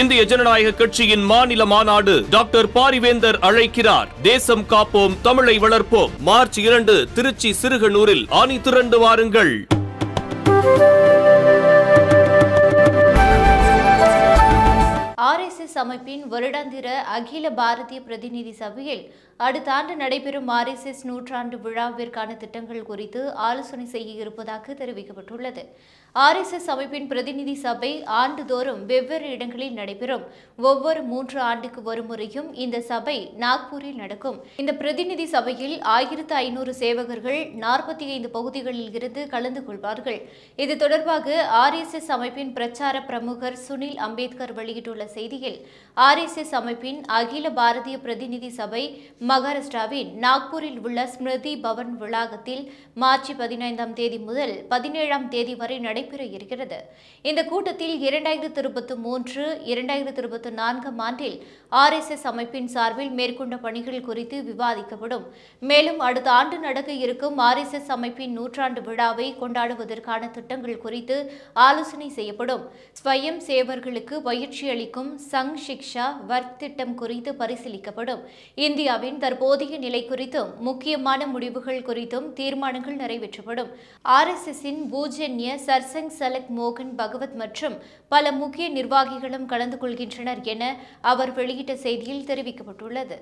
இந்திய ஜனநாயக கட்சியின் மாநில மாநாடு டாக்டர் பாரிவேந்தர் அழைக்கிறார் தேசம் காப்போம் தமிழை வளர்ப்போம் மார்ச் இரண்டு திருச்சி சிறுகனூரில் ஆணி திரண்டு வாருங்கள் ஆர்எஸ்எஸ் அமைப்பின் வருடாந்திர அகில பாரதிய பிரதிநிதி சபையில் அடுத்த ஆண்டு நடைபெறும் ஆர்எஸ்எஸ் நூற்றாண்டு விழாவிற்கான திட்டங்கள் குறித்து ஆலோசனை செய்ய இருப்பதாக தெரிவிக்கப்பட்டுள்ளது ஆர்எஸ்எஸ் அமைப்பின் பிரதிநிதி சபை ஆண்டுதோறும் வெவ்வேறு இடங்களில் நடைபெறும் ஒவ்வொரு மூன்று ஆண்டுக்கு ஒரு முறையும் இந்த சபை நாக்பூரில் நடக்கும் இந்த பிரதிநிதி சபையில் ஆயிரத்து ஐநூறு சேவகர்கள் நாற்பத்தி ஐந்து பகுதிகளில் இருந்து கலந்து கொள்வார்கள் இது தொடர்பாக ஆர்எஸ்எஸ் அமைப்பின் பிரச்சார பிரமுகர் சுனில் அம்பேத்கர் வெளியிட்டுள்ள செய்தி செய்தியில் எஸ் அமைப்பின் அகில பாரதிய பிரதிநிதி சபை மகாராஷ்டிராவின் நாக்பூரில் உள்ள ஸ்மிருதி பவன் வளாகத்தில் மார்ச் பதினைந்தாம் தேதி முதல் பதினேழாம் தேதி வரை நடைபெற இருக்கிறது இந்த கூட்டத்தில் இரண்டாயிரத்து இருபத்தி மூன்று இரண்டாயிரத்து இருபத்தி நான்காம் ஆண்டில் ஆர் எஸ் எஸ் அமைப்பின் சார்பில் மேற்கொண்ட பணிகள் குறித்து விவாதிக்கப்படும் மேலும் அடுத்த ஆண்டு நடக்க இருக்கும் ஆர் எஸ் எஸ் அமைப்பின் நூற்றாண்டு விழாவை கொண்டாடுவதற்கான திட்டங்கள் குறித்து ஆலோசனை செய்யப்படும் ஸ்வயம் சேவர்களுக்கு பயிற்சி அளிக்கும் சங் சிக்ஷா வர்க் திட்டம் குறித்து பரிசீலிக்கப்படும் இந்தியாவின் தற்போதைய நிலை குறித்தும் முக்கியமான முடிவுகள் குறித்தும் தீர்மானங்கள் நிறைவேற்றப்படும் இன் பூஜன்ய சர்சங் சலக் மோகன் பகவத் மற்றும் பல முக்கிய நிர்வாகிகளும் கலந்து கொள்கின்றனர் என அவர் வெளியிட்ட செய்தியில் தெரிவிக்கப்பட்டுள்ளது